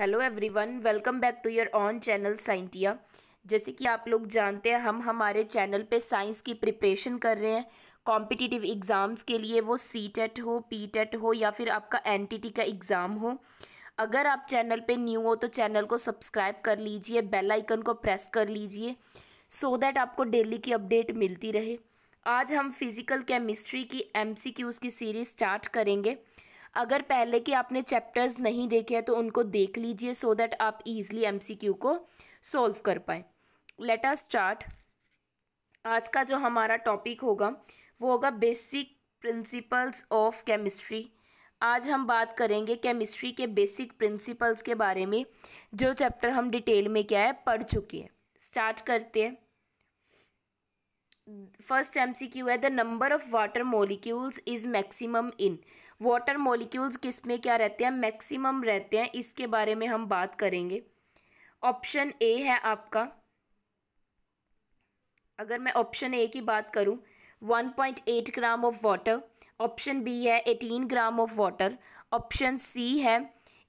hello everyone welcome back to your own channel Scientia जैसे कि आप लोग जानते हैं हम हमारे चैनल पे साइंस की प्रिपरेशन कर रहे हैं कॉम्पिटिटिव एग्ज़ाम्स के लिए वो सी टेट e हो पी टेट e हो या फिर आपका एन का एग्ज़ाम हो अगर आप चैनल पे न्यू हो तो चैनल को सब्सक्राइब कर लीजिए बेल आइकन को प्रेस कर लीजिए सो so दैट आपको डेली की अपडेट मिलती रहे आज हम फिज़िकल केमिस्ट्री की एम की सीरीज़ स्टार्ट करेंगे अगर पहले के आपने चैप्टर्स नहीं देखे हैं तो उनको देख लीजिए सो दैट आप ईजिली एम को सोल्व कर पाएँ लेट आस स्टार्ट आज का जो हमारा टॉपिक होगा वो होगा बेसिक प्रिंसिपल्स ऑफ केमिस्ट्री आज हम बात करेंगे केमिस्ट्री के बेसिक प्रिंसिपल्स के बारे में जो चैप्टर हम डिटेल में क्या है पढ़ चुके हैं स्टार्ट करते हैं फर्स्ट एमसीक्यू है the number of water molecules is maximum in water molecules किस में क्या रहते हैं मैक्सिमम रहते हैं इसके बारे में हम बात करेंगे ऑप्शन ए है आपका अगर मैं ऑप्शन ए की बात करूं 1.8 gram of water option B है 18 gram of water option C है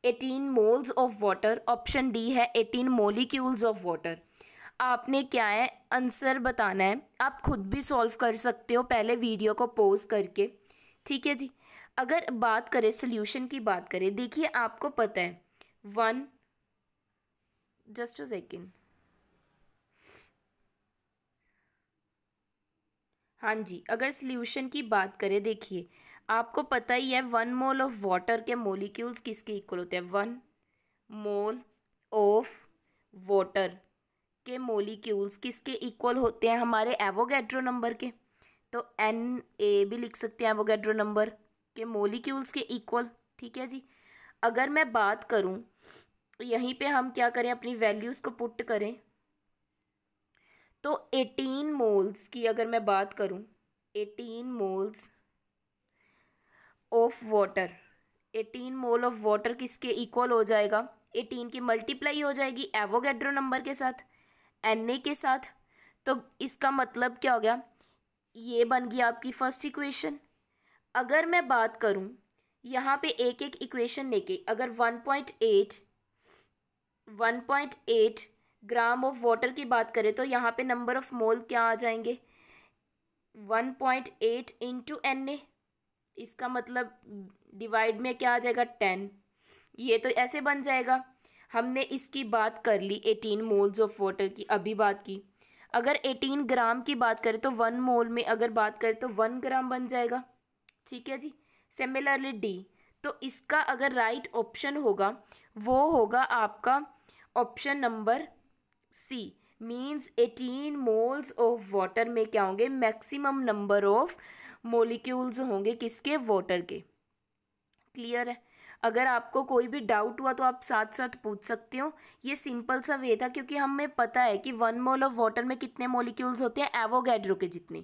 18 moles of water option D है 18 मोलिक्यूल्स ऑफ वाटर आपने क्या है आंसर बताना है आप खुद भी सॉल्व कर सकते हो पहले वीडियो को पोज करके ठीक है जी अगर बात करें सोल्यूशन की बात करें देखिए आपको पता है वन जस्ट अ सेकेंड हाँ जी अगर सोल्यूशन की बात करें देखिए आपको पता ही है वन मोल ऑफ वाटर के मोलिक्यूल्स किसके इक्वल होते हैं वन मोल ऑफ वाटर के मोलिक्यूल्स किसके इक्वल होते हैं हमारे एवोगेड्रो नंबर के तो एन ए भी लिख सकते हैं एवोगेड्रो नंबर के मोलिक्यूल्स के इक्वल ठीक है जी अगर मैं बात करूँ यहीं पे हम क्या करें अपनी वैल्यूज़ को पुट करें तो 18 मोल्स की अगर मैं बात करूँ 18 moles of water 18 mole of water किसके इक्वल हो जाएगा 18 की मल्टीप्लाई हो जाएगी एवोगेड्रो नंबर के साथ एन के साथ तो इसका मतलब क्या हो गया ये बन गई आपकी फर्स्ट इक्वेशन अगर मैं बात करूँ यहाँ पे एक एक इक्वेशन लेके अगर 1.8 1.8 ग्राम ऑफ वाटर की बात करें तो यहाँ पे नंबर ऑफ मोल क्या आ जाएंगे 1.8 point eight two N A इसका मतलब डिवाइड में क्या आ जाएगा 10 ये तो ऐसे बन जाएगा हमने इसकी बात कर ली 18 मोल्स ऑफ वाटर की अभी बात की अगर 18 ग्राम की बात करें तो वन मोल में अगर बात करें तो वन ग्राम बन जाएगा ठीक है जी सिमिलरली डी तो इसका अगर राइट right ऑप्शन होगा वो होगा आपका option number C means eighteen moles of water में क्या होंगे मैक्सिमम नंबर ऑफ मोलिक्यूल्स होंगे किसके वाटर के क्लियर है अगर आपको कोई भी डाउट हुआ तो आप साथ साथ पूछ सकते हो ये सिंपल सा वे था क्योंकि हमें पता है कि वन मोल ऑफ वाटर में कितने मोलिक्यूल्स होते हैं एवोगैड्रो के जितने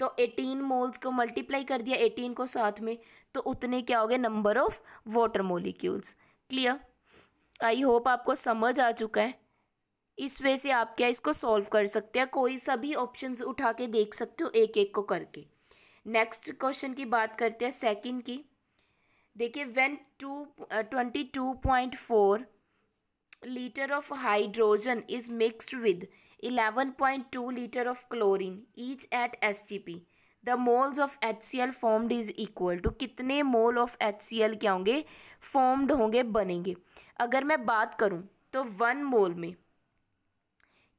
तो 18 मोल्स को मल्टीप्लाई कर दिया 18 को साथ में तो उतने क्या हो गए number of water molecules clear I hope आपको समझ आ चुका है इस वे से आप क्या इसको सॉल्व कर सकते हैं कोई सभी ऑप्शंस उठा के देख सकते हो एक एक को करके नेक्स्ट क्वेश्चन की बात करते हैं सेकंड की देखिए when two twenty two point four litre of hydrogen is mixed with eleven point two litre of chlorine each at each at P the moles of H C L formed is equal to कितने mole of H C L क्या होंगे formed होंगे बनेंगे अगर मैं बात करूँ तो वन मोल में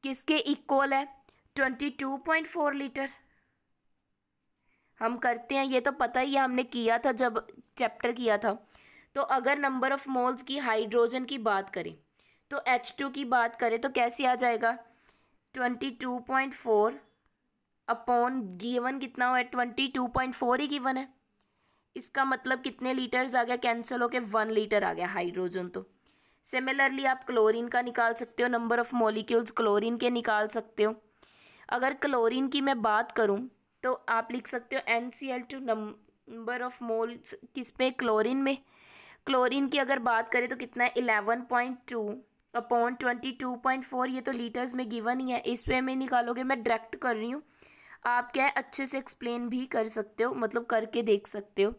किसके इक्वल है twenty two point four litre हम करते हैं ये तो पता ही है हमने किया था जब चैप्टर किया था तो अगर नंबर ऑफ मोल्स की हाइड्रोजन की बात करें तो एच टू की बात करें तो कैसे आ जाएगा twenty two point four upon given कितना हुआ है ट्वेंटी टू पॉइंट फोर ही गिवन है इसका मतलब कितने लीटर्स आ गया कैंसिल होके वन लीटर आ गया हाइड्रोजन तो सिमिलरली आप क्लोरीन का निकाल सकते हो नंबर ऑफ़ मॉलिक्यूल्स क्लोरीन के निकाल सकते हो अगर क्लोरीन की मैं बात करूँ तो आप लिख सकते हो N C L two number of moles किस में क्लोरीन में क्लोरीन की अगर बात करें तो कितना है eleven point two upon twenty two point four ये तो लीटर्स में गिवन ही है इस वे में निकालोगे मैं डायरेक्ट कर रही हूँ आप क्या है अच्छे से एक्सप्लेन भी कर सकते हो मतलब करके देख सकते हो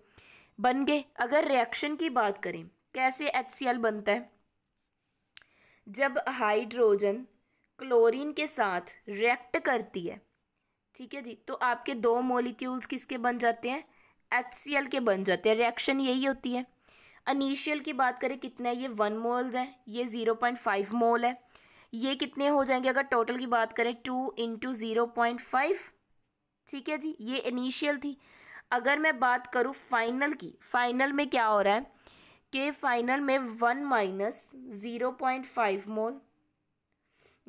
बन गए अगर रिएक्शन की बात करें कैसे एच सी एल बनता है जब हाइड्रोजन क्लोरीन के साथ रिएक्ट करती है ठीक है जी तो आपके दो मोलिक्यूल्स किसके बन जाते हैं एच सी एल के बन जाते हैं रिएक्शन यही होती है अनिशियल की बात करें कितना है ये वन मोल है ये ज़ीरो पॉइंट फाइव मोल है ये कितने हो जाएंगे अगर टोटल की बात करें two into zero point five ठीक है जी ये इनिशियल थी अगर मैं बात करूँ फाइनल की फाइनल में क्या हो रहा है कि फाइनल में one minus zero point five mole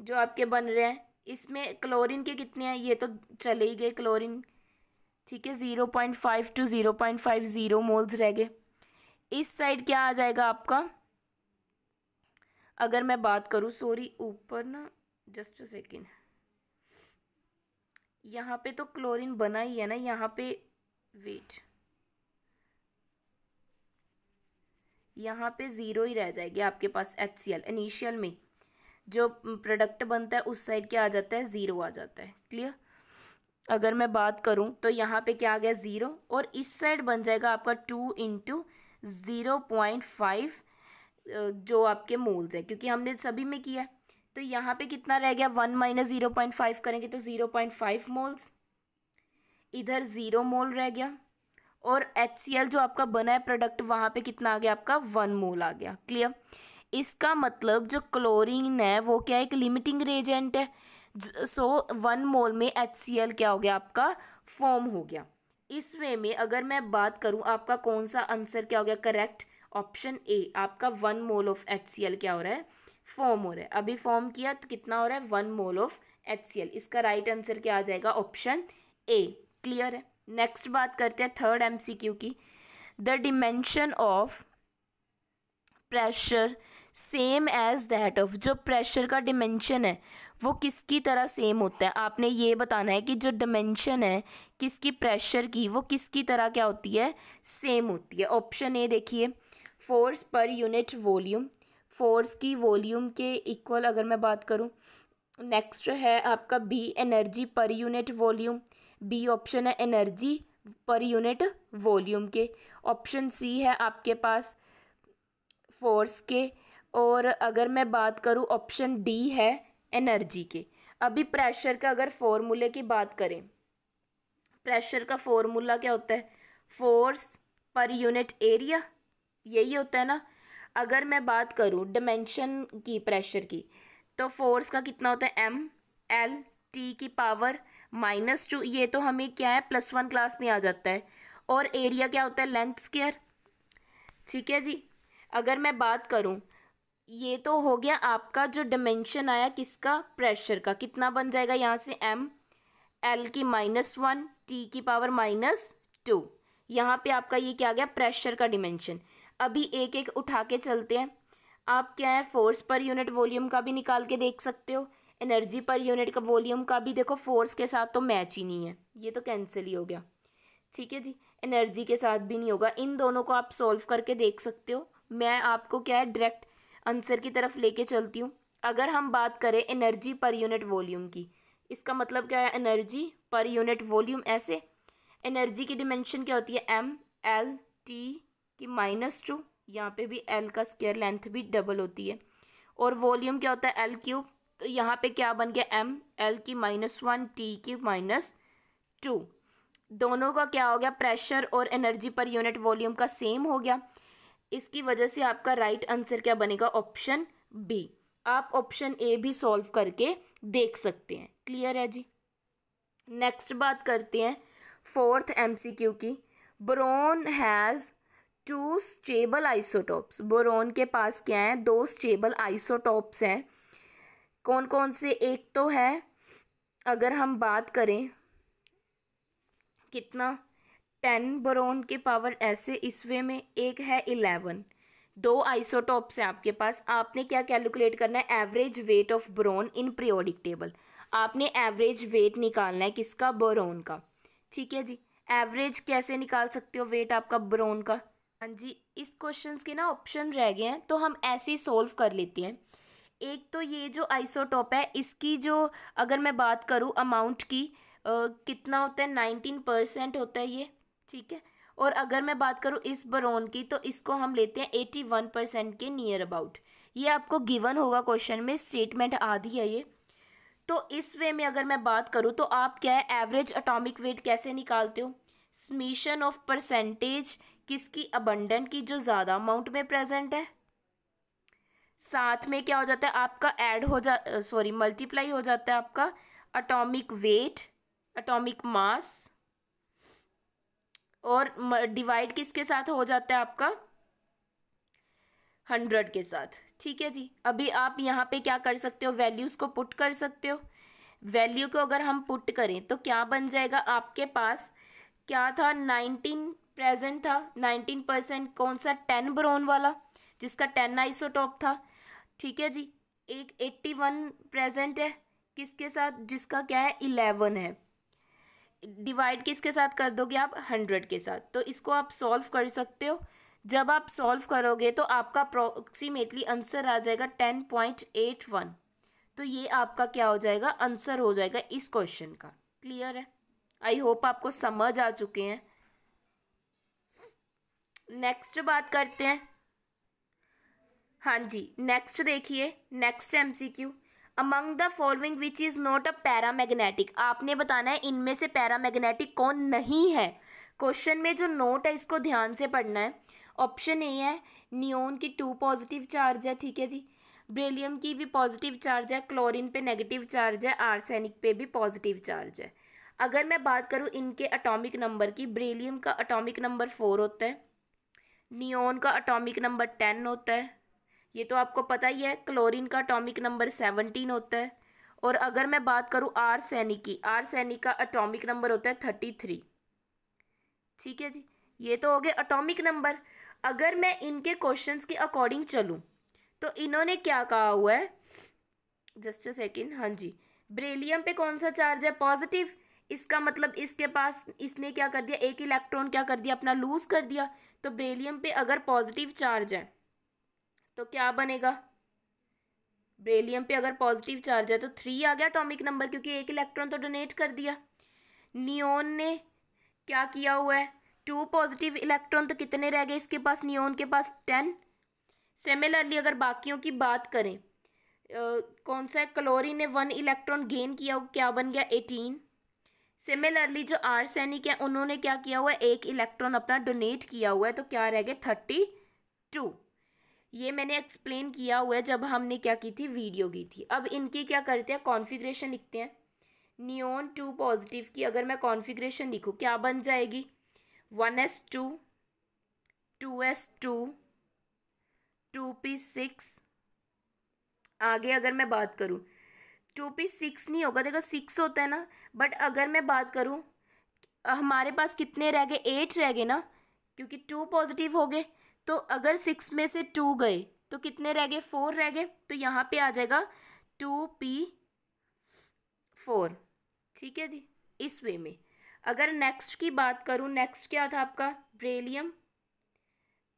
जो आपके बन रहे हैं इसमें क्लोरीन के कितने हैं ये तो चले ही गए क्लोरीन ठीक है zero point five to zero point five zero moles रह गए इस साइड क्या आ जाएगा आपका अगर मैं बात करूँ सॉरी ऊपर ना जस्ट अ सेकेंड यहाँ पे तो क्लोरीन बना ही है ना यहाँ पे वेट यहाँ पे ज़ीरो ही रह जाएगी आपके पास एच सी एल इनिशियल में जो प्रोडक्ट बनता है उस साइड क्या आ जाता है ज़ीरो आ जाता है क्लियर अगर मैं बात करूँ तो यहाँ पे क्या आ गया ज़ीरो और इस साइड बन जाएगा आपका two into zero point five जो आपके मोल्स हैं क्योंकि हमने सभी में किया है तो यहाँ पे कितना रह गया one minus zero point five करेंगे तो ज़ीरो पॉइंट फाइव मोल्स इधर ज़ीरो मोल रह गया और एच जो आपका बना है प्रोडक्ट वहाँ पे कितना आ गया आपका वन मोल आ गया क्लियर इसका मतलब जो क्लोरीन है वो क्या है एक लिमिटिंग रेजेंट है सो वन मोल में एच क्या हो गया आपका फॉर्म हो गया इस वे में अगर मैं बात करूँ आपका कौन सा आंसर क्या हो गया करेक्ट ऑप्शन ए आपका वन मोल ऑफ एच क्या हो रहा है फॉर्म हो रहा है अभी फॉर्म किया तो कितना हो रहा है वन मोल ऑफ एच इसका राइट right आंसर क्या आ जाएगा ऑप्शन ए क्लियर है नेक्स्ट बात करते हैं थर्ड एम की the dimension of pressure same as that of जो प्रेशर का डिमेंशन है वो किसकी तरह सेम होता है आपने ये बताना है कि जो डिमेंशन है किसकी प्रेशर की वो किसकी तरह क्या होती है सेम होती है ऑप्शन ए देखिए force per unit volume force की वॉल्यूम के इक्वल अगर मैं बात करूँ नेक्स्ट है आपका B energy per unit volume B option है एनर्जी पर यूनिट वॉल्यूम के ऑप्शन सी है आपके पास फोर्स के और अगर मैं बात करूँ ऑप्शन डी है एनर्जी के अभी प्रेशर का अगर फॉर्मूले की बात करें प्रेशर का फॉर्मूला क्या होता है फोर्स पर यूनिट एरिया यही होता है ना अगर मैं बात करूँ डिमेंशन की प्रेशर की तो फोर्स का कितना होता है एम एल टी की पावर माइनस टू ये तो हमें क्या है प्लस वन क्लास में आ जाता है और एरिया क्या होता है लेंथ स्केयर ठीक है जी अगर मैं बात करूँ ये तो हो गया आपका जो डिमेंशन आया किसका प्रेशर का कितना बन जाएगा यहाँ से एम एल की माइनस वन टी की पावर माइनस टू यहाँ पे आपका ये क्या गया प्रेशर का डिमेंशन अभी एक एक उठा के चलते हैं आप क्या है फोर्स पर यूनिट वॉल्यूम का भी निकाल के देख सकते हो एनर्जी पर यूनिट का वॉल्यूम का भी देखो फोर्स के साथ तो मैच ही नहीं है ये तो कैंसिल ही हो गया ठीक है जी एनर्जी के साथ भी नहीं होगा इन दोनों को आप सॉल्व करके देख सकते हो मैं आपको क्या है डायरेक्ट आंसर की तरफ लेके चलती हूँ अगर हम बात करें एनर्जी पर यूनिट वॉल्यूम की इसका मतलब क्या है एनर्जी पर यूनिट वॉल्यूम ऐसे एनर्जी की डिमेंशन क्या होती है एम एल टी की माइनस टू यहाँ पे भी एल का स्केयर लेंथ भी डबल होती है और वॉल्यूम क्या होता है एल क्यूब तो यहाँ पे क्या बन गया एम एल की माइनस वन टी की माइनस टू दोनों का क्या हो गया प्रेशर और एनर्जी पर यूनिट वॉल्यूम का सेम हो गया इसकी वजह से आपका राइट आंसर क्या बनेगा ऑप्शन बी आप ऑप्शन ए भी सॉल्व करके देख सकते हैं क्लियर है जी नेक्स्ट बात करते हैं फोर्थ एमसीक्यू की boron has two stable isotopes boron के पास क्या है दो स्टेबल आइसोटॉप्स हैं कौन कौन से एक तो है अगर हम बात करें कितना टेन बरोन के पावर ऐसे इसवे में एक है इलेवन दो आइसोटॉप्स हैं आपके पास आपने क्या कैलकुलेट करना है average weight of boron in periodic table आपने एवरेज वेट निकालना है किसका बरोन का ठीक है जी एवरेज कैसे निकाल सकते हो वेट आपका ब्रोन का हाँ जी इस क्वेश्चन के ना ऑप्शन रह गए हैं तो हम ऐसे ही सोल्व कर लेते हैं एक तो ये जो आइसोटॉप है इसकी जो अगर मैं बात करूँ अमाउंट की आ, कितना होता है नाइनटीन परसेंट होता है ये ठीक है और अगर मैं बात करूँ इस बरोन की तो इसको हम लेते हैं एटी वन परसेंट के नियर अबाउट ये आपको गिवन होगा क्वेश्चन में स्टेटमेंट आधी है ये तो इस वे में अगर मैं बात करूँ तो आप क्या है एवरेज अटोमिक वेट कैसे निकालते हो स्मीशन ऑफ परसेंटेज किसकी अबंडन की जो ज़्यादा अमाउंट में प्रेजेंट है साथ में क्या हो जाता है आपका ऐड हो जा सॉरी मल्टीप्लाई हो जाता है आपका अटोमिक वेट अटोमिक मास और डिवाइड किसके साथ हो जाता है आपका हंड्रेड के साथ ठीक है जी अभी आप यहाँ पे क्या कर सकते हो वैल्यूज़ को पुट कर सकते हो वैल्यू को अगर हम पुट करें तो क्या बन जाएगा आपके पास क्या था नाइनटीन प्रेजेंट था नाइनटीन परसेंट कौन सा टेन ब्रोन वाला जिसका टेन आइसोटॉप था ठीक है जी एक एट्टी वन प्रेजेंट है किसके साथ जिसका क्या है इलेवन है डिवाइड किसके साथ कर दोगे आप हंड्रेड के साथ तो इसको आप सॉल्व कर सकते हो जब आप सॉल्व करोगे तो आपका अप्रोक्सीमेटली आंसर आ जाएगा टेन पॉइंट एट वन तो ये आपका क्या हो जाएगा आंसर हो जाएगा इस क्वेश्चन का क्लियर है आई होप आपको समझ आ चुके हैं नेक्स्ट बात करते हैं हाँ जी नेक्स्ट देखिए next MCQ among the following which is not a paramagnetic आपने बताना है इनमें से पैरामैग्नेटिक कौन नहीं है क्वेश्चन में जो नोट है इसको ध्यान से पढ़ना है ऑप्शन ए है नियोन की टू पॉजिटिव चार्ज है ठीक है जी ब्रेलियम की भी पॉजिटिव चार्ज है क्लोरीन पे नेगेटिव चार्ज है आर्सेनिक पे भी पॉजिटिव चार्ज है अगर मैं बात करूँ इनके अटोमिक नंबर की ब्रेलियम का अटोमिक नंबर फोर होता है नियोन का अटोमिक नंबर टेन होता है ये तो आपको पता ही है क्लोरीन का अटोमिक नंबर सेवनटीन होता है और अगर मैं बात करूँ आर सैनिक की आर सैनिक का अटोमिक नंबर होता है थर्टी थ्री ठीक है जी ये तो हो गए अटोमिक नंबर अगर मैं इनके क्वेश्चन के अकॉर्डिंग चलूँ तो इन्होंने क्या कहा हुआ है जस्ट अ सेकेंड हाँ जी ब्रेलियम पे कौन सा चार्ज है पॉजिटिव इसका मतलब इसके पास इसने क्या कर दिया एक इलेक्ट्रॉन क्या कर दिया अपना लूज कर दिया तो ब्रेलियम पे अगर पॉजिटिव चार्ज है तो क्या बनेगा ब्रेलियम पे अगर पॉजिटिव चार्ज है तो थ्री आ गया अटोमिक नंबर क्योंकि एक इलेक्ट्रॉन तो डोनेट कर दिया नियोन ने क्या किया हुआ है टू पॉजिटिव इलेक्ट्रॉन तो कितने रह गए इसके पास नियोन के पास टेन सिमिलरली अगर बाकियों की बात करें Uh, कौन सा है क्लोरीन ने वन इलेक्ट्रॉन गेन किया क्या बन गया एटीन सिमिलरली जो आर सैनिक है उन्होंने क्या किया हुआ है एक इलेक्ट्रॉन अपना डोनेट किया हुआ है तो क्या रह गए थर्टी टू ये मैंने एक्सप्लेन किया हुआ है जब हमने क्या की थी वीडियो की थी अब इनके क्या करते हैं कॉन्फ़िगरेशन लिखते हैं नियोन टू पॉजिटिव की अगर मैं कॉन्फ़िगरेशन लिखूँ क्या बन जाएगी one S two two S two two P six आगे अगर मैं बात करूँ टू पी सिक्स नहीं होगा देखो सिक्स होता है ना बट अगर मैं बात करूँ हमारे पास कितने रह गए एट रह गए ना क्योंकि टू पॉजिटिव हो गए तो अगर सिक्स में से टू गए तो कितने रह गए फोर रह गए तो यहाँ पे आ जाएगा टू पी फोर ठीक है जी इस वे में अगर नेक्स्ट की बात करूँ नेक्स्ट क्या था आपका ब्रेलियम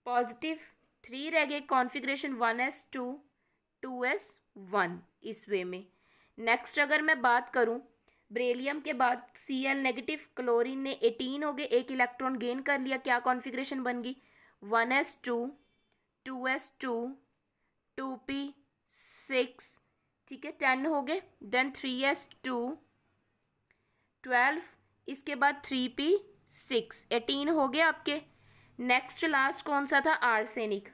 पॉजिटिव थ्री रह गए configuration one S two two S one इस वे में नेक्स्ट अगर मैं बात करूँ ब्रेलियम के बाद सी एल नेगेटिव क्लोरीन ने एटीन हो गए एक इलेक्ट्रॉन गेन कर लिया क्या कॉन्फ़िगरेशन बन गई one S two two S two two P six ठीक है टेन हो गए then three S two twelve इसके बाद थ्री पी सिक्स एटीन हो गए आपके नेक्स्ट लास्ट कौन सा था arsenic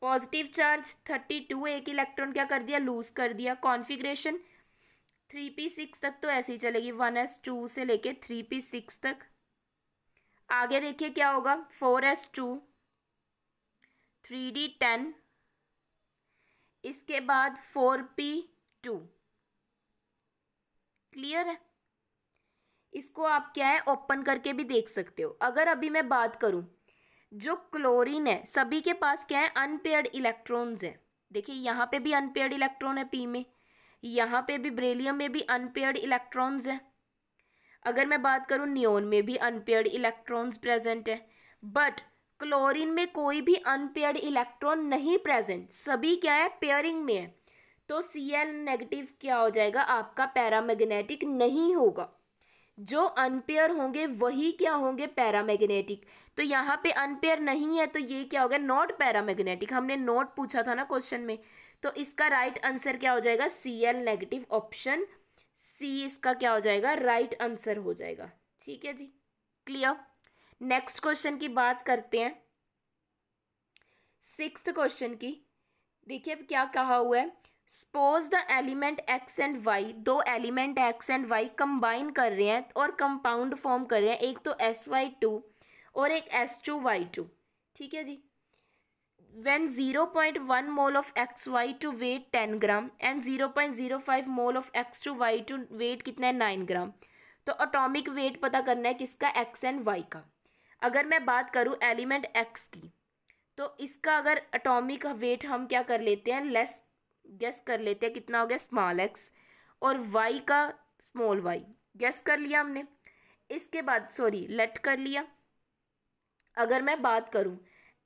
positive charge thirty two एक इलेक्ट्रॉन क्या कर दिया लूज कर दिया कॉन्फिग्रेशन थ्री पी सिक्स तक तो ऐसे ही चलेगी वन एस टू से लेके थ्री पी सिक्स तक आगे देखिए क्या होगा four S two three D ten इसके बाद फोर पी टू क्लियर है इसको आप क्या है ओपन करके भी देख सकते हो अगर अभी मैं बात करूं जो क्लोरीन है सभी के पास क्या है अनपेयर्ड इलेक्ट्रॉन्स है देखिए यहाँ पे भी अनपेयर्ड इलेक्ट्रॉन है पी में यहाँ पे भी ब्रेलियम में भी अनपेयर्ड इलेक्ट्रॉन्स है अगर मैं बात करूँ नियोन में भी अनपेयर्ड इलेक्ट्रॉन्स प्रेजेंट हैं बट क्लोरीन में कोई भी अनपेयर्ड इलेक्ट्रॉन नहीं प्रेजेंट सभी क्या है पेयरिंग में है तो सी एल नेगेटिव क्या हो जाएगा आपका पैरामैग्नेटिक नहीं होगा जो अनपेयर होंगे वही क्या होंगे पैरामैग्नेटिक तो यहाँ पे अनपेयर नहीं है तो ये क्या हो गया नॉट पैरामैग्नेटिक हमने नॉट पूछा था ना क्वेश्चन में तो इसका राइट right आंसर क्या हो जाएगा C L negative option C इसका क्या हो जाएगा राइट right आंसर हो जाएगा ठीक है जी क्लियर नेक्स्ट क्वेश्चन की बात करते हैं सिक्स क्वेश्चन की देखिए अब क्या कहा हुआ है suppose the element X and Y दो element X and Y combine कर रहे हैं और कंपाउंड फॉर्म कर रहे हैं एक तो एस वाई टू और एक एस टू वाई टू ठीक है जी when 0.1 mole of xy to weight 10 gram and 0.05 mole of x to y to weight कितना है नाइन ग्राम तो अटोमिक वेट पता करना है किसका x एंड y का अगर मैं बात करूँ एलिमेंट x की तो इसका अगर अटोमिक वेट हम क्या कर लेते हैं लेस गेस कर लेते हैं कितना हो गया स्मॉल x और y का स्मॉल y गेस कर लिया हमने इसके बाद सॉरी लेट कर लिया अगर मैं बात करूँ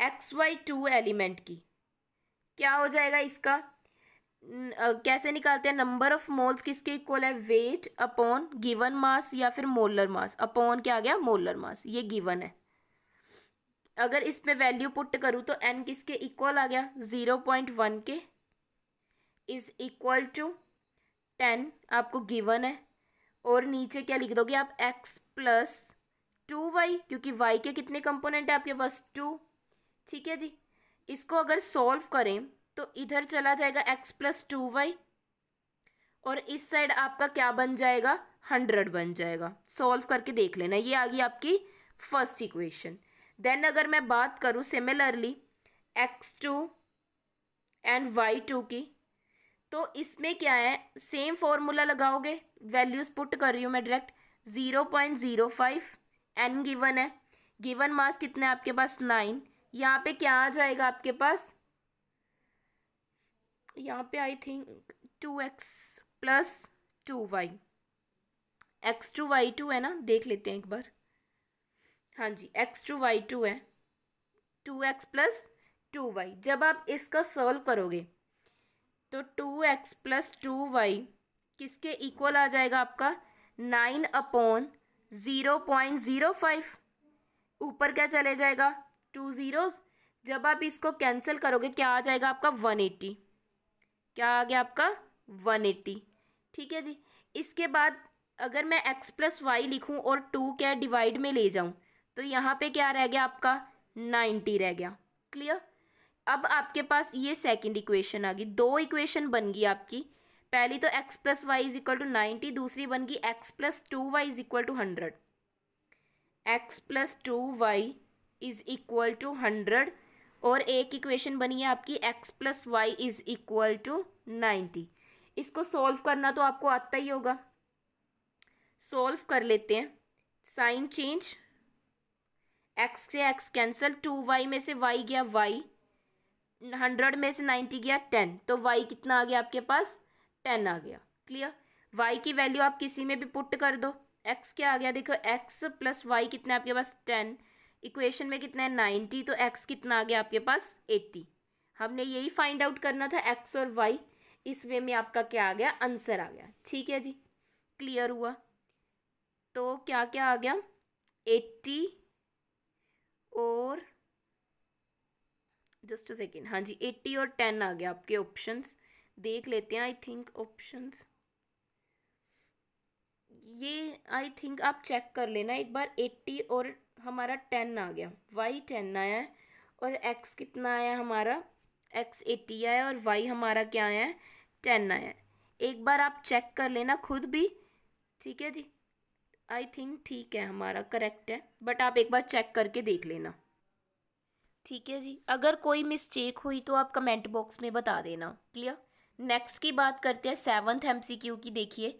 एक्स वाई टू एलिमेंट की क्या हो जाएगा इसका कैसे निकालते हैं नंबर ऑफ मोल्स किसके इक्वल है वेट अपॉन गिवन मास या फिर मोलर मास अपॉन क्या आ गया मोलर मास ये गिवन है अगर इसमें वैल्यू पुट करूँ तो एन किसके इक्वल आ गया ज़ीरो पॉइंट वन के इज़ इक्वल टू टेन आपको गिवन है और नीचे क्या लिख दोगे आप एक्स प्लस टू वाई क्योंकि वाई के कितने कंपोनेंट है आपके पास टू ठीक है जी इसको अगर सॉल्व करें तो इधर चला जाएगा x प्लस टू वाई और इस साइड आपका क्या बन जाएगा हंड्रेड बन जाएगा सॉल्व करके देख लेना ये आ गई आपकी फर्स्ट इक्वेशन देन अगर मैं बात करूँ similarly X two and Y two की तो इसमें क्या है सेम फॉर्मूला लगाओगे वैल्यूज़ पुट कर रही हूँ मैं direct zero point zero five N given है गिवन मास कितने आपके पास नाइन यहाँ पे क्या आ जाएगा आपके पास यहाँ पे I think two x plus two y x two y two है ना देख लेते हैं एक बार हाँ जी एक्स टू वाई टू है two x plus two y जब आप इसका सॉल्व करोगे तो two x plus two y किसके इक्वल आ जाएगा आपका nine upon zero point zero five ऊपर क्या चले जाएगा टू ज़ीरोज़ जब आप इसको कैंसिल करोगे क्या आ जाएगा आपका वन एट्टी क्या आ गया आपका वन एट्टी ठीक है जी इसके बाद अगर मैं एक्स प्लस वाई लिखूँ और टू क्या डिवाइड में ले जाऊँ तो यहाँ पे क्या रह गया आपका नाइन्टी रह गया क्लियर अब आपके पास ये सेकंड इक्वेशन आ गई दो इक्वेशन बन गई आपकी पहली तो x plus y is equal to ninety दूसरी बन गई x plus two y is equal to hundred x plus two y is equal to hundred और एक इक्वेशन बनी है आपकी x plus y is equal to ninety इसको solve करना तो आपको आता ही होगा सॉल्व कर लेते हैं साइन चेंज एक्स से एक्स कैंसिल टू वाई में से वाई गया वाई हंड्रेड में से नाइन्टी गया टेन तो वाई कितना आ गया आपके पास टेन आ गया क्लियर वाई की वैल्यू आप किसी में भी पुट कर दो एक्स क्या आ गया देखो एक्स प्लस वाई कितना आपके पास टेन इक्वेशन में कितना है नाइन्टी तो एक्स कितना आ गया आपके पास एट्टी हमने यही फाइंड आउट करना था एक्स और वाई इस वे में आपका क्या आ गया आंसर आ गया ठीक है जी क्लियर हुआ तो क्या क्या आ गया एट्टी और जस्ट अ सेकेंड हाँ जी एट्टी और टेन आ गया आपके ऑप्शंस देख लेते हैं आई थिंक ऑप्शंस ये आई थिंक आप चेक कर लेना एक बार एट्टी और हमारा टेन आ गया वाई टेन आया है और एक्स कितना आया हमारा एक्स एटी आया और वाई हमारा क्या आया है टेन आया है एक बार आप चेक कर लेना खुद भी ठीक है जी आई थिंक ठीक है हमारा करेक्ट है बट आप एक बार चेक करके देख लेना ठीक है जी अगर कोई मिस्टेक हुई तो आप कमेंट बॉक्स में बता देना क्लियर नेक्स्ट की बात करते हैं सेवन्थ एम की देखिए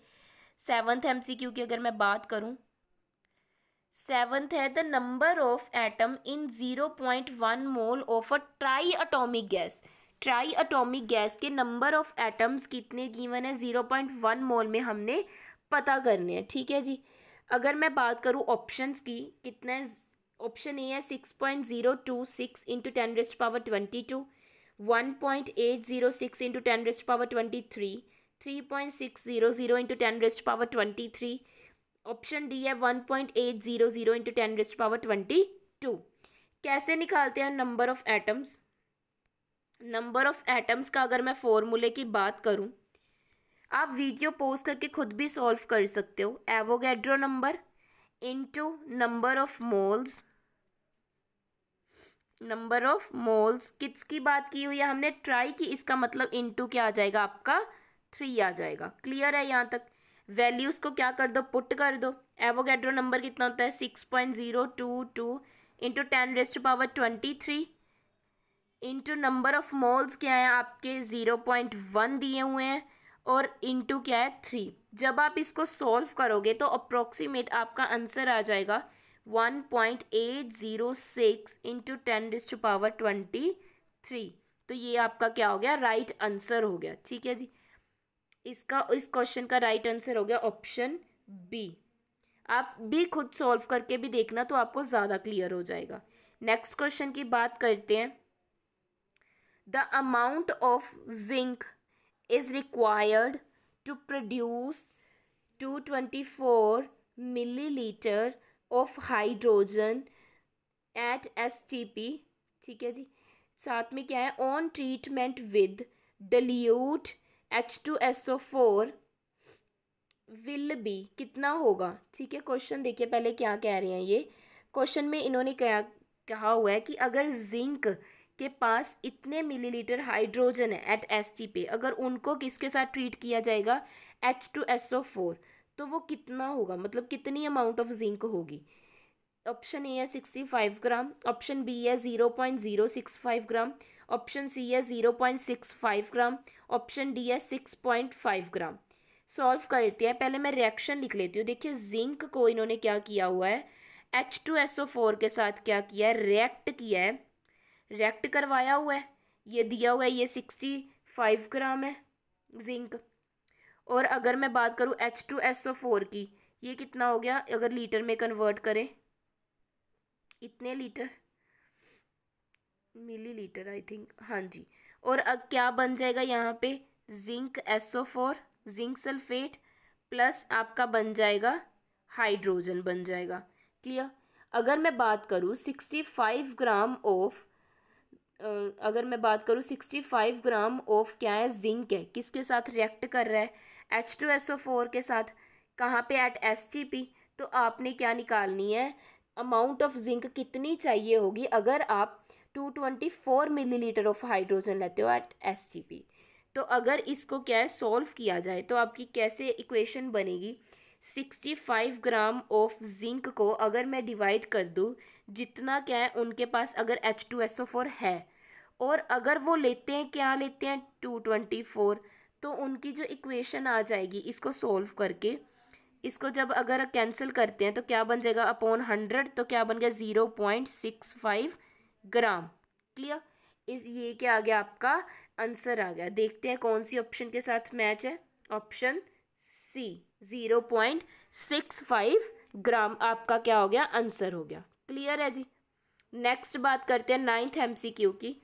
सेवन्थ एम की अगर मैं बात करूँ सेवन्थ है the number of atom in zero point one mole of a triatomic gas triatomic gas के नंबर ऑफ एटम्स कितने गिवन है ज़ीरो पॉइंट वन मोल में हमने पता करने हैं ठीक है जी अगर मैं बात करूँ ऑप्शंस की कितना ऑप्शन ए है six point zero two six into ten raised power twenty two one point eight zero six into ten raised power twenty three three point six zero zero into ten raised power twenty three option D है one point eight zero zero into ten raised power twenty two कैसे निकालते हैं number of atoms number of atoms का अगर मैं फॉर्मूले की बात करूं आप वीडियो पोज करके खुद भी सॉल्व कर सकते हो Avogadro number into number of moles number of moles किट्स की बात की हुई है हमने ट्राई की इसका मतलब इनटू क्या आ जाएगा आपका थ्री आ जाएगा क्लियर है यहाँ तक वैल्यूज़ को क्या कर दो पुट कर दो एवोगेड्रो नंबर कितना होता है six point zero two two into ten raised to power twenty three into number of moles क्या है आपके ज़ीरो पॉइंट वन दिए हुए हैं और इंटू क्या है थ्री जब आप इसको सॉल्व करोगे तो अप्रोक्सीमेट आपका आंसर आ जाएगा one point eight zero six into ten raised power twenty three तो ये आपका क्या हो गया राइट right आंसर हो गया ठीक है जी इसका इस क्वेश्चन का राइट आंसर हो गया ऑप्शन बी आप बी खुद सॉल्व करके भी देखना तो आपको ज़्यादा क्लियर हो जाएगा नेक्स्ट क्वेश्चन की बात करते हैं the amount of zinc is required to produce two twenty four milli liter of hydrogen at S T P ठीक है जी साथ में क्या है on treatment with dilute H two S O four will be कितना होगा ठीक है क्वेश्चन देखिए पहले क्या कह रहे हैं ये क्वेश्चन में इन्होंने क्या कहा हुआ है कि अगर जिंक के पास इतने मिलीलीटर हाइड्रोजन है एट एस टी पे अगर उनको किसके साथ ट्रीट किया जाएगा H two S O four तो वो कितना होगा मतलब कितनी अमाउंट ऑफ जिंक होगी ऑप्शन ए है sixty five gram option B है zero point zero six five gram option C है zero point six five gram option D है six point five gram solve करते हैं पहले मैं रिएक्शन लिख लेती हूँ देखिए जिंक को इन्होंने क्या किया हुआ है H two S O four के साथ क्या किया है रिएक्ट किया है रिएक्ट करवाया हुआ है ये दिया हुआ है ये सिक्सटी फाइव ग्राम है जिंक और अगर मैं बात करूँ H two S O four की ये कितना हो गया अगर लीटर में कन्वर्ट करें इतने लीटर मिलीलीटर आई थिंक हाँ जी और अब क्या बन जाएगा यहाँ पे zinc SO four zinc sulphate plus आपका बन जाएगा हाइड्रोजन बन जाएगा क्लियर अगर मैं बात करूँ सिक्सटी फाइव ग्राम ऑफ अगर मैं बात करूँ सिक्सटी फाइव ग्राम ऑफ क्या है जिंक है किसके साथ रिएक्ट कर रहा है H two S O four के साथ कहाँ पे एट एस टी पी तो आपने क्या निकालनी है अमाउंट ऑफ जिंक कितनी चाहिए होगी अगर आप 224 मिलीलीटर ऑफ हाइड्रोजन लेते हो एट एस तो अगर इसको क्या है सॉल्व किया जाए तो आपकी कैसे इक्वेशन बनेगी 65 ग्राम ऑफ जिंक को अगर मैं डिवाइड कर दूँ जितना क्या है उनके पास अगर H2SO4 है और अगर वो लेते हैं क्या लेते हैं 224 तो उनकी जो इक्वेशन आ जाएगी इसको सॉल्व करके इसको जब अगर कैंसिल करते हैं तो क्या बन जाएगा अपॉन हंड्रेड तो क्या बन गया zero point six five gram clear इस ये क्या आ गया आपका आंसर आ गया देखते हैं कौन सी ऑप्शन के साथ मैच है option C zero point six five gram आपका क्या हो गया आंसर हो गया क्लियर है जी नेक्स्ट बात करते हैं नाइन्थ क्यू की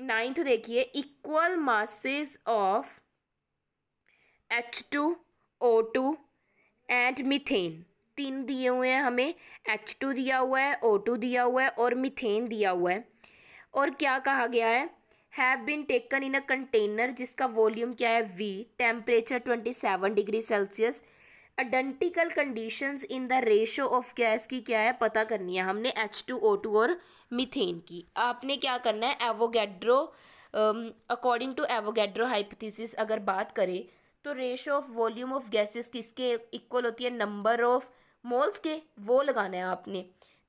नाइन्थ देखिए equal masses of H two O two and methane तीन दिए हुए हैं हमें एच टू दिया हुआ है ओ टू दिया हुआ है और मिथेन दिया हुआ है और क्या कहा गया है have been taken in a container जिसका वॉल्यूम क्या है V temperature twenty seven degree Celsius identical condition in the ratio of gas की क्या है पता करनी है हमने एच टू ओ टू और मिथेन की आपने क्या करना है Avogadro according to Avogadro hypothesis अगर बात करें तो ratio of volume of gases किसके इक्वल होती है नंबर ऑफ़ मोल्स के वो लगाने हैं आपने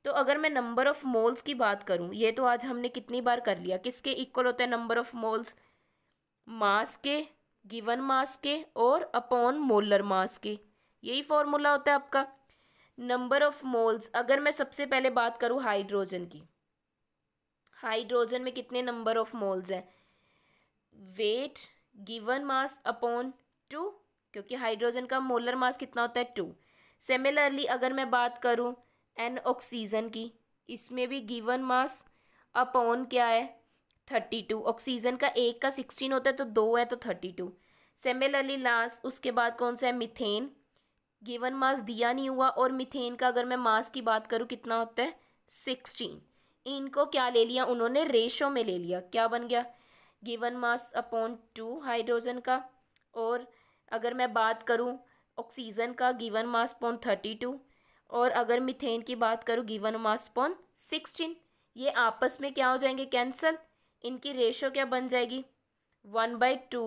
तो अगर मैं नंबर ऑफ़ मोल्स की बात करूँ ये तो आज हमने कितनी बार कर लिया किसके इक्वल होता है नंबर ऑफ़ मोल्स मास के गिवन मास के और अपॉन मोलर मास के यही फॉर्मूला होता है आपका नंबर ऑफ़ मोल्स अगर मैं सबसे पहले बात करूँ हाइड्रोजन की हाइड्रोजन में कितने नंबर ऑफ़ मोल्स हैं wait given mass upon two क्योंकि हाइड्रोजन का मोलर मास कितना होता है टू सिमिलरली अगर मैं बात करूँ एन ऑक्सीजन की इसमें भी गिवन मास अपॉन क्या है थर्टी टू ऑक्सीजन का एक का सिक्सटीन होता है तो दो है तो थर्टी टू सिमिलरली लास्ट उसके बाद कौन सा है मिथेन गिवन मास दिया नहीं हुआ और मिथेन का अगर मैं मास की बात करूँ कितना होता है सिक्सटीन इनको क्या ले लिया उन्होंने रेशो में ले लिया क्या बन गया given mass upon two hydrogen का और अगर मैं बात करूँ ऑक्सीजन का given mass upon thirty two और अगर मिथेन की बात करूँ गिवन मास पॉन सिक्सटीन ये आपस में क्या हो जाएंगे कैंसल इनकी रेशो क्या बन जाएगी one by two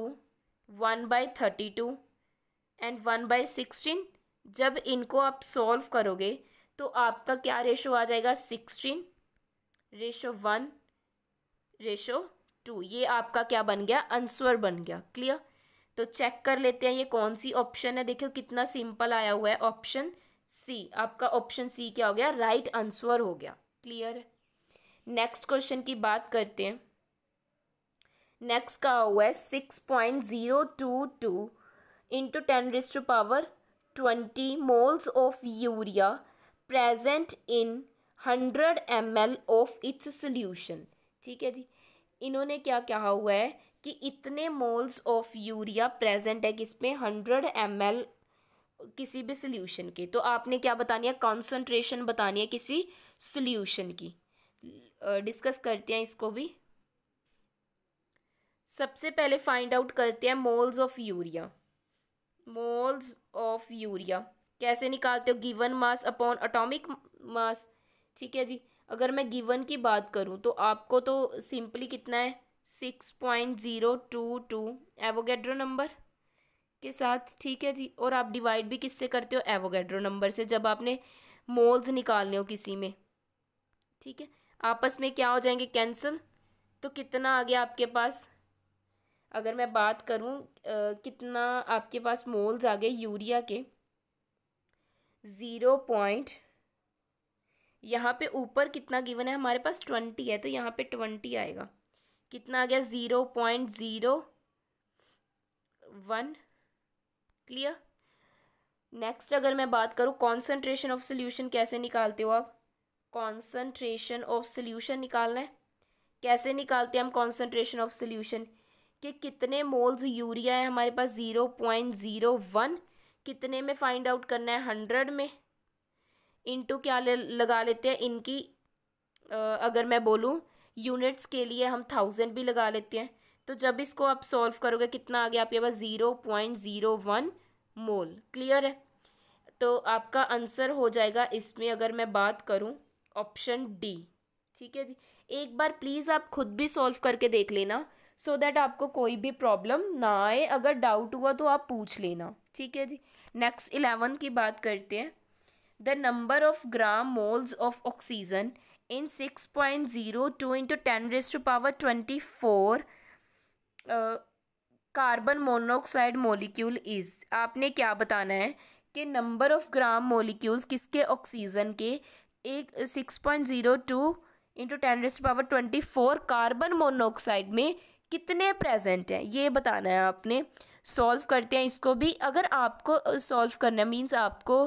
one by thirty two and one by sixteen जब इनको आप सॉल्व करोगे तो आपका क्या रेशो आ जाएगा sixteen ratio one ratio two ये आपका क्या बन गया आंसर बन गया क्लियर तो चेक कर लेते हैं ये कौन सी ऑप्शन है देखियो कितना सिंपल आया हुआ है ऑप्शन सी आपका ऑप्शन सी क्या हो गया राइट right आंसर हो गया क्लियर नेक्स्ट क्वेश्चन की बात करते हैं नेक्स्ट का हुआ है six point zero two two into ten raised to power twenty moles of urea present in hundred M L of its solution ठीक है जी इन्होंने क्या कहा हुआ है कि इतने मोल्स ऑफ यूरिया प्रेजेंट है किस पे हंड्रेड एम किसी भी सोल्यूशन के तो आपने क्या बतानी है कॉन्सेंट्रेशन बतानी है किसी सोल्यूशन की डिस्कस करते हैं इसको भी सबसे पहले फाइंड आउट करते हैं moles of urea moles of urea कैसे निकालते हो given mass upon atomic mass ठीक है जी अगर मैं गिवन की बात करूं तो आपको तो सिंपली कितना है six point zero two two Avogadro number के साथ ठीक है जी और आप डिवाइड भी किससे करते हो एवोगेड्रो नंबर से जब आपने मोल्स निकालने हो किसी में ठीक है आपस में क्या हो जाएंगे कैंसिल तो कितना आ गया आपके पास अगर मैं बात करूं कितना आपके पास मोल्स आ गए यूरिया के ज़ीरो पॉइंट यहाँ पे ऊपर कितना गिवन है हमारे पास ट्वेंटी है तो यहाँ पे ट्वेंटी आएगा कितना आ गया zero point zero one clear next अगर मैं बात करूँ कॉन्सेंट्रेशन ऑफ सोल्यूशन कैसे निकालते हो आप कॉन्सेंट्रेशन ऑफ सोल्यूशन निकालना है कैसे निकालते हैं हम कॉन्सेंट्रेशन ऑफ सोल्यूशन कि कितने मोल्स यूरिया है हमारे पास ज़ीरो पॉइंट ज़ीरो वन कितने में फाइंड आउट करना है हंड्रेड में इनटू क्या ले, लगा लेते हैं इनकी आ, अगर मैं बोलूँ यूनिट्स के लिए हम थाउजेंड भी लगा लेते हैं तो जब इसको आप सॉल्व करोगे कितना आ गया आपके पास zero point zero one mole clear है तो आपका आंसर हो जाएगा इसमें अगर मैं बात करूं ऑप्शन डी ठीक है जी एक बार प्लीज़ आप खुद भी सॉल्व करके देख लेना सो so दैट आपको कोई भी प्रॉब्लम ना आए अगर डाउट हुआ तो आप पूछ लेना ठीक है जी नेक्स्ट इलेवन की बात करते हैं the number of gram moles of oxygen in 6.02 into 10 raised to power 24 carbon monoxide molecule is आपने क्या बताना है कि नंबर ऑफ ग्राम मोलिक्यूल्स किसके ऑक्सीजन के एक six point zero two into ten raised power twenty four carbon monoxide में कितने प्रेजेंट हैं ये बताना है आपने सॉल्व करते हैं इसको भी अगर आपको सॉल्व करना मीन्स आपको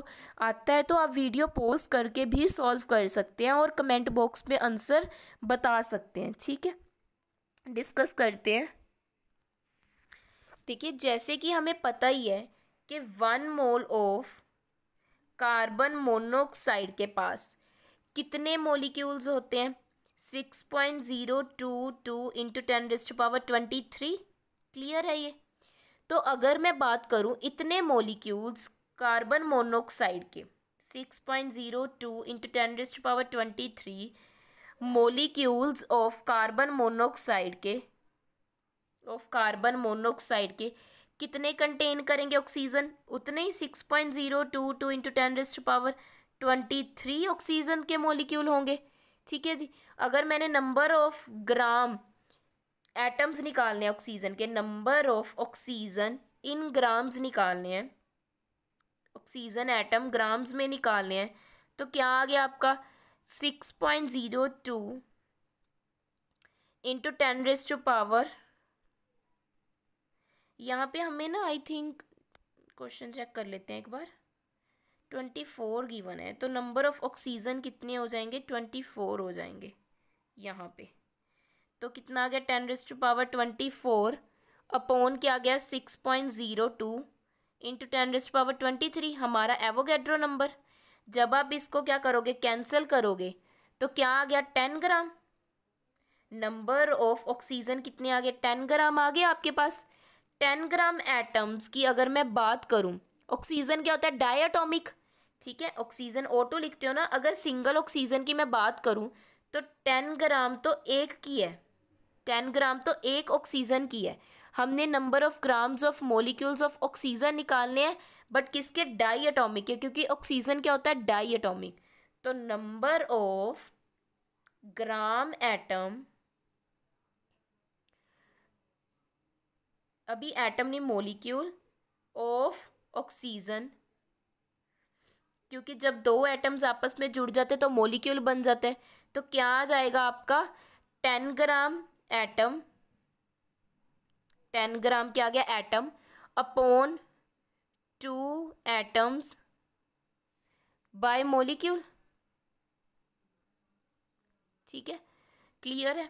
आता है तो आप वीडियो पोज करके भी सॉल्व कर सकते हैं और कमेंट बॉक्स में आंसर बता सकते हैं ठीक है डिस्कस करते हैं देखिए जैसे कि हमें पता ही है कि one mole of carbon monoxide के पास कितने मोलिक्यूल्स होते हैं six point zero two two into ten raised power twenty three clear है ये तो अगर मैं बात करूँ इतने मोलिक्यूल्स कार्बन मोनोक्साइड के 6.02 point zero two into ten raised power twenty three molecules of carbon monoxide के ऑफ कार्बन मोनोक्साइड के कितने कंटेन करेंगे ऑक्सीजन उतने ही six point zero two two into ten raised power twenty three oxygen के molecule होंगे ठीक है जी अगर मैंने नंबर ऑफ ग्राम एटम्स निकालने हैं ऑक्सीजन के number of oxygen in grams निकालने हैं ऑक्सीजन एटम ग्राम्स में निकालने हैं तो क्या आ गया आपका six point zero two into ten raised to power यहाँ पे हमें ना आई थिंक क्वेश्चन चेक कर लेते हैं एक बार ट्वेंटी फोर गिवन है तो नंबर ऑफ़ ऑक्सीजन कितने हो जाएंगे ट्वेंटी फोर हो जाएंगे यहाँ पे तो कितना आ गया ten raised to power twenty four upon क्या आ गया six point zero two into ten raised to power twenty three हमारा एवोगेड्रो नंबर जब आप इसको क्या करोगे कैंसिल करोगे तो क्या आ गया ten gram number of oxygen कितने आ गए टेन ग्राम आ गए आपके पास टेन ग्राम एटम्स की अगर मैं बात करूँ ऑक्सीजन क्या होता है डायाटोमिक ठीक है ऑक्सीजन ऑटो लिखते हो ना अगर सिंगल ऑक्सीजन की मैं बात करूँ तो टेन ग्राम तो एक की है टेन ग्राम तो एक ऑक्सीजन की है हमने number of grams of molecules of oxygen निकालने हैं बट किसके डाई एटोमिक के क्योंकि ऑक्सीजन क्या होता है डाई एटोमिक तो नंबर ऑफ ग्राम एटम अभी एटम नहीं मोलिक्यूल ऑफ ऑक्सीजन क्योंकि जब दो एटम्स आपस में जुड़ जाते तो मोलिक्यूल बन जाते हैं तो क्या आ जाएगा आपका ten gram atom ten gram क्या आ गया atom upon two atoms by molecule ठीक है क्लियर है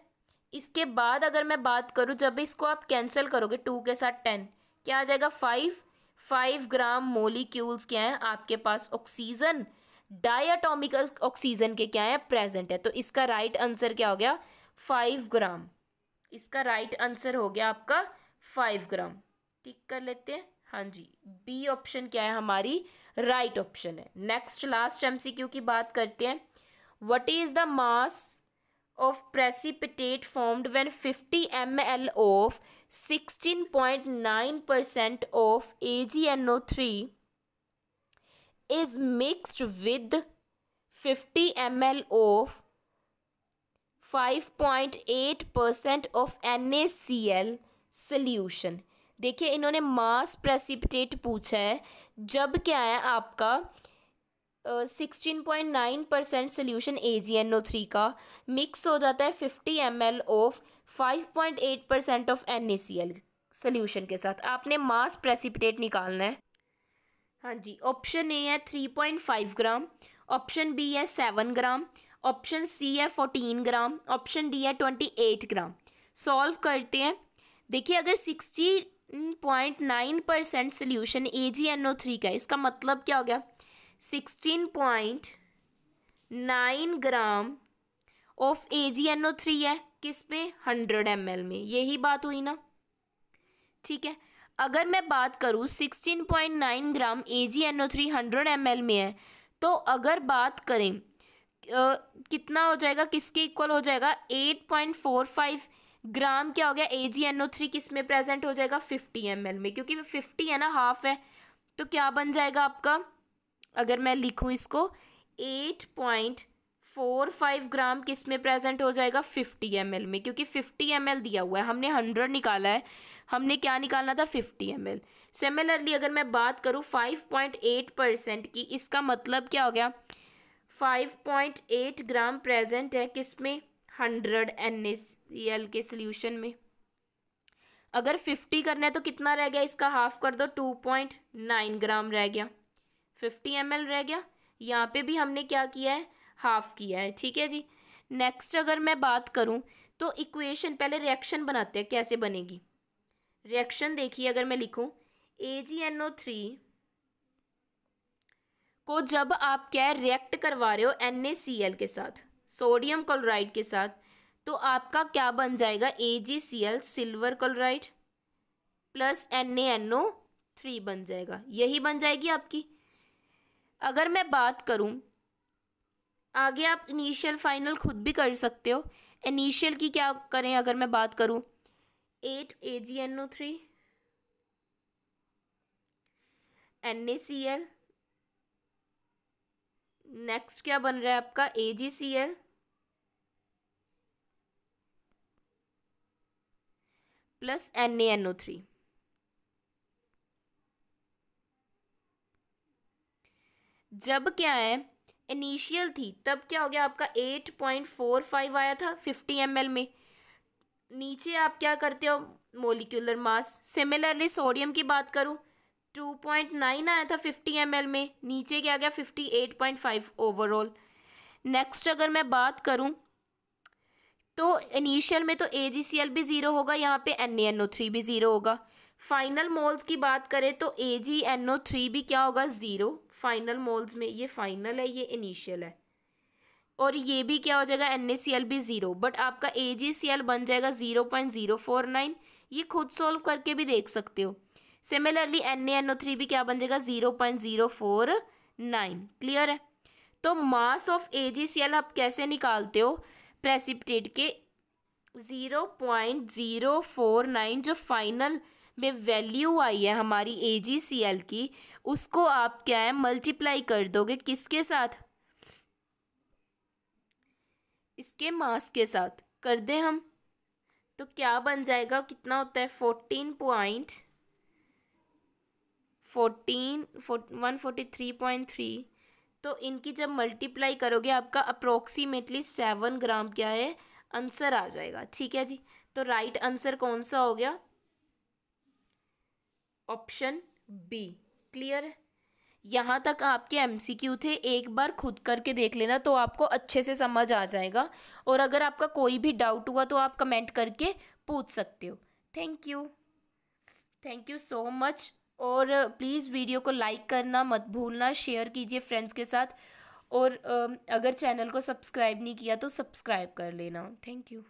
इसके बाद अगर मैं बात करूँ जब इसको आप कैंसिल करोगे टू के साथ टेन क्या आ जाएगा फाइव फाइव ग्राम मोलिक्यूल्स क्या हैं आपके पास ऑक्सीजन डायटोमिकल ऑक्सीजन के क्या है प्रेजेंट है तो इसका राइट right आंसर क्या हो गया फाइव ग्राम इसका राइट right आंसर हो गया आपका फाइव ग्राम टिक कर लेते हैं हाँ जी बी ऑप्शन क्या है हमारी राइट right ऑप्शन है नेक्स्ट लास्ट एमसीक्यू की बात करते हैं what is the mass of precipitate formed when 50 M L of 16.9 percent of A G N O three is mixed with 50 M L of 5.8 percent of N A C L solution देखिए इन्होंने मास precipitate पूछा है जब क्या है आपका sixteen point nine percent solution A G N O three का mix हो जाता है fifty M L of five point eight percent of N A C L solution के साथ आपने मास प्रेसिपिटेट निकालना है हाँ जी ऑप्शन ए है three point five gram option B है सेवन ग्राम ऑप्शन सी है फोर्टीन ग्राम ऑप्शन डी है ट्वेंटी एट ग्राम सॉल्व करते हैं देखिए अगर sixty point nine percent solution A G N O three का इसका मतलब क्या हो गया sixteen point nine gram of A G N O three है किस पे हंड्रेड एम एल में यही बात हुई ना ठीक है अगर मैं बात करूँ sixteen point nine gram A G N O three hundred M L में है तो अगर बात करें कितना हो जाएगा किसके इक्वल हो जाएगा 8.45 ग्राम क्या हो गया ए जी एन ओ थ्री किस में प्रेजेंट हो जाएगा 50 एम में क्योंकि 50 है ना हाफ है तो क्या बन जाएगा आपका अगर मैं लिखूँ इसको 8.45 ग्राम किस में प्रेजेंट हो जाएगा 50 एम में क्योंकि 50 एम दिया हुआ है हमने 100 निकाला है हमने क्या निकालना था 50 एम सिमिलरली अगर मैं बात करूँ 5.8 परसेंट की इसका मतलब क्या हो गया 5.8 ग्राम प्रेजेंट है किस में हंड्रेड एन के सोल्यूशन में अगर 50 करना है तो कितना रह गया इसका हाफ कर दो 2.9 ग्राम रह गया 50 एम रह गया यहाँ पे भी हमने क्या किया है हाफ किया है ठीक है जी नेक्स्ट अगर मैं बात करूँ तो इक्वेशन पहले रिएक्शन बनाते हैं कैसे बनेगी रिएक्शन देखिए अगर मैं लिखूँ ए जी एन ओ थ्री को जब आप क्या रिएक्ट करवा रहे हो एन के साथ सोडियम क्लोराइड के साथ तो आपका क्या बन जाएगा A silver chloride plus N three बन जाएगा यही बन जाएगी आपकी अगर मैं बात करूं आगे आप इनिशियल फाइनल खुद भी कर सकते हो इनिशियल की क्या करें अगर मैं बात करूं at A G N O three N A C L next क्या बन रहा है आपका A G C L plus N A N O three जब क्या है इनिशियल थी तब क्या हो गया आपका एट पॉइंट फोर फाइव आया था फिफ्टी एम एल में नीचे आप क्या करते हो मोलिकुलर मास सिमिलरली सोडियम की बात करूँ टू पॉइंट नाइन आया था फिफ्टी एम में नीचे क्या गया fifty eight point five overall next अगर मैं बात करूँ तो इनिशियल में तो ए भी ज़ीरो होगा यहाँ पे एन भी ज़ीरो होगा फाइनल मोल्स की बात करें तो ए जी एन ओ थ्री भी क्या होगा ज़ीरो फाइनल मोल्स में ये फाइनल है ये इनिशियल है और ये भी क्या हो जाएगा एन ए सी एल भी ज़ीरो बट आपका ए जी सी एल बन जाएगा zero point zero four nine ये खुद सॉल्व करके भी देख सकते हो similarly N N O three भी क्या बन जाएगा zero point zero four nine clear है तो mass of A G C L आप कैसे निकालते हो प्रेसिपिटेट के zero point zero four nine जो फाइनल में वैल्यू आई है हमारी ए जी सी एल की उसको आप क्या है मल्टीप्लाई कर दोगे किसके साथ इसके मास के साथ कर दें हम तो क्या बन जाएगा कितना होता है fourteen point fourteen one forty three point three तो इनकी जब मल्टीप्लाई करोगे आपका अप्रोक्सीमेटली सेवन ग्राम क्या है आंसर आ जाएगा ठीक है जी तो राइट आंसर कौन सा हो गया ऑप्शन बी क्लियर है यहाँ तक आपके एमसीक्यू थे एक बार खुद करके देख लेना तो आपको अच्छे से समझ आ जाएगा और अगर आपका कोई भी डाउट हुआ तो आप कमेंट करके पूछ सकते हो thank you thank you so much और प्लीज़ वीडियो को लाइक करना मत भूलना शेयर कीजिए फ्रेंड्स के साथ और अगर चैनल को सब्सक्राइब नहीं किया तो सब्सक्राइब कर लेना थैंक यू